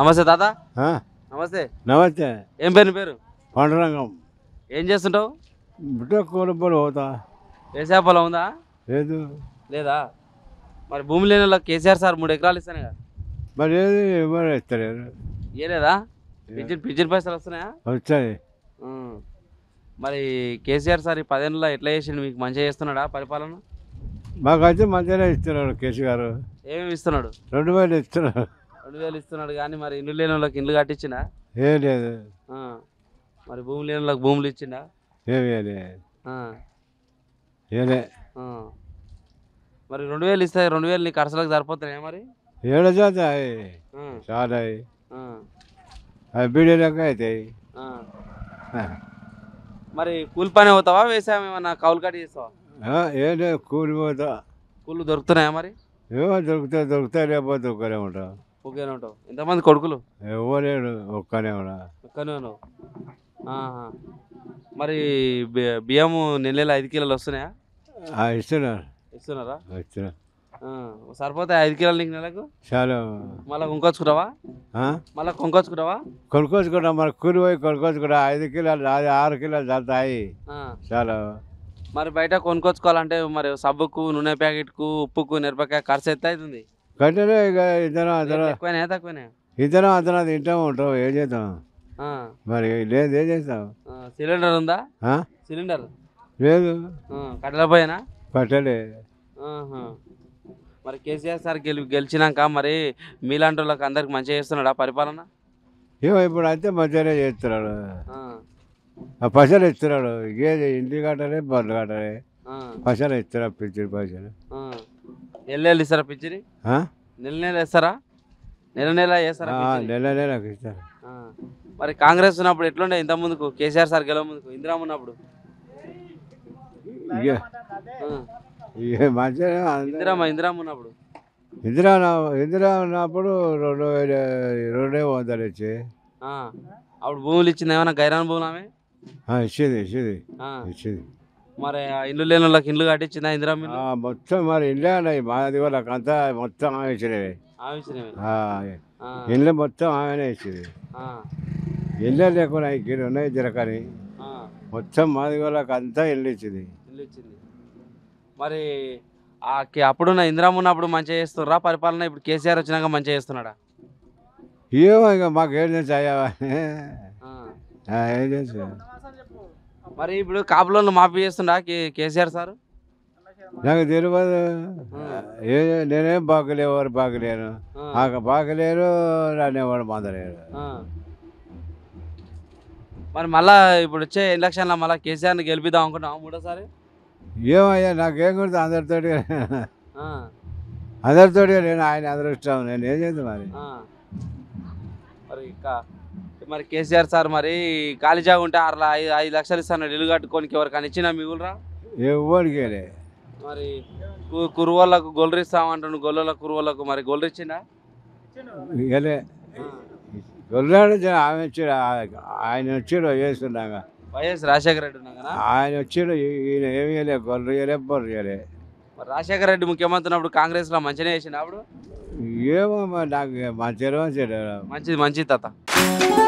నమస్తే తాత నమస్తే నమస్తే ఏం పేరు పేరు పండురంగం ఏం చేస్తుంటావు బిడ్డ కూర పొలం పోతా వ్యవసాయ పొలం ఉందా లేదు లేదా మరి భూమి లేని వాళ్ళకి కేసీఆర్ సార్ మూడు ఎకరాలు ఇస్తాను కదా మరి ఏది ఇస్తారు ఇస్తలేరు లేదా పింఛన్ పింఛన్ పైసలు వస్తున్నాయా వచ్చాయి మరి కేసీఆర్ సార్ ఈ పదేళ్ళలో ఎట్లా చేసిండు మీకు మంచిగా చేస్తున్నాడా పరిపాలన మాకు అయితే మంచిగానే ఇస్తున్నాడు కేసీఆర్ గారు ఏమేమి ఇస్తున్నాడు రెండు వేలు ఇస్తున్నాడు రెండు వేలు ఇస్తున్నాడు కానీ మరి ఇల్లు లేని వాళ్ళకి ఇల్లు కట్టించిన లేదు మరి భూమి లేని వాళ్ళకి భూములు ఇచ్చిన మరి రెండు వేలు ఇస్తాయి రెండు వేలు నీకు అరసలకు సరిపోతున్నాయా మరి ఏడు చాలా అవి బీడీ అవుతాయి మరి కూలి పని అవుతావా వేసాము ఏమన్నా కౌలు కట్ చేస్తావా కూలి పోతా కూలు దొరుకుతున్నాయా మరి ఏమో దొరుకుతాయి దొరుకుతాయి లేకపోతే దొరకలే ఉంటావు ఒకేనే ఉంటావు ఎంతమంది కొడుకులు ఎవరు ఒక్కనే ఒక్కనే మరి బి- బియ్యము నెల ఐదు కిలోలు వస్తున్నాయా ఆ, ఇస్తున్నారు ఇస్తున్నారా ఇస్తున్నారు సరిపోతాయి ఐదు కిలోలు నీకు నెలకు చాలా మళ్ళీ కొనుక్కొచ్చుకురావా మళ్ళీ కొనుక్కొచ్చుకురావా కొనుక్కోసుకుంటా మరి కూలి పోయి కొనుక్కోసుకుంటా ఐదు కిలోలు రాదు ఆరు కిలోలు చల్తాయి చాలా మరి బయట కొనుక్కొచ్చుకోవాలంటే మరి సబ్బుకు నూనె ప్యాకెట్కు ఉప్పుకు మిరపకాయ ఖర్చు ఎంత అవుతుంది గంటనే ఇక ఇద్దరం అతను తక్కువనే తక్కువనే ఇద్దరం అతను తింటాము ఉంటాం ఏం చేద్దాం మరి లేదు ఏం చేస్తాం సిలిండర్ ఉందా సిలిండర్ లేదు కట్టెల పైన కట్టలే మరి కేసీఆర్ సార్ గెలి గెలిచినాక మరి మీలాంటి వాళ్ళకి అందరికి మంచిగా చేస్తున్నాడా పరిపాలన ఏమో ఇప్పుడు అయితే మంచిగానే చేస్తున్నాడు పైసలు ఇస్తున్నాడు ఇంకేది ఇంటి కట్టాలి బండ్లు కట్టాలి పైసలు ఇస్తున్నాడు పిచ్చి పైసలు నెల నెలలు ఇస్తారా పింఛని నెల నెల వేస్తారా నెల నెల వేస్తారా నెల నెల ఇస్తారు మరి కాంగ్రెస్ ఉన్నప్పుడు ఎట్లుండే ఇంత ముందుకు కేసీఆర్ సార్ గెలవ ముందుకు ఇందిరామ్ ఉన్నప్పుడు ఇందిరామ్మ ఇందిరామ్ ఉన్నప్పుడు ఇందిరా ఇందిరా ఉన్నప్పుడు రెండు రెండే వందలు ఇచ్చి అప్పుడు భూములు ఇచ్చింది ఏమైనా గైరాన్ భూములు ఆమె ఇచ్చేది ఇచ్చేది ఇచ్చేది మరి ఇల్లు లేని వాళ్ళకి ఇల్లు కట్టించిందా ఇందిరా మొత్తం మరి ఇల్లే ఉన్నాయి మాది వాళ్ళకి అంతా మొత్తం ఆమెచ్చినవి ఇల్లు మొత్తం ఆమెనే ఇచ్చింది ఇల్లే లేకుండా ఇక్కడ ఉన్నాయి జరకని మొత్తం మాది వాళ్ళకి అంతా ఇల్లు ఇచ్చింది ఇల్లు ఇచ్చింది మరి ఆ అప్పుడున్న ఇందిరా ఉన్నప్పుడు మంచిగా చేస్తున్నారా పరిపాలన ఇప్పుడు కేసీఆర్ వచ్చినాక మంచిగా చేస్తున్నాడా ఏమో ఇంకా మాకు ఏం తెలుసు అయ్యా ఏం తెలుసు మరి ఇప్పుడు కాపులను మాఫీ చేస్తుండా కేసీఆర్ సార్ నాకు తెలియదు ఏ నేనేం బాగలేవారు బాగలేను నాకు బాగలేరు రానివాడు మందలేరు మరి మళ్ళా ఇప్పుడు వచ్చే ఎలక్షన్లో మళ్ళా కేసీఆర్ని గెలిపిద్దాం అనుకుంటున్నాం మూడోసారి ఏమయ్యా నాకేం గుర్తు అందరితో అందరితో నేను ఆయన ఇష్టం నేను ఏం చేద్దాం మరి మరి ఇంకా మరి కేసీఆర్ సార్ మరి ఖాళీ జాగా ఉంటే అలా ఐదు ఐదు లక్షలు ఇస్తాను ఇల్లు కట్టుకోనికి ఎవరికైనా ఇచ్చినా మిగులురా ఎవరికి మరి కురువలకు గొల్లరు ఇస్తామంటాను గొల్లల కురువలకు మరి గొల్లరు ఇచ్చిందా ఆమె వచ్చాడు ఆయన వచ్చాడు చేస్తున్నాగా వైఎస్ రాజశేఖర రెడ్డి ఉన్నాగా ఆయన వచ్చాడు ఈయన ఏమి చేయలేదు గొర్రె చేయలేదు రాజశేఖర రెడ్డి ముఖ్యమంత్రి ఉన్నప్పుడు కాంగ్రెస్ లో మంచిగా ఏమో నాకు మంచి మంచిది మంచి తాత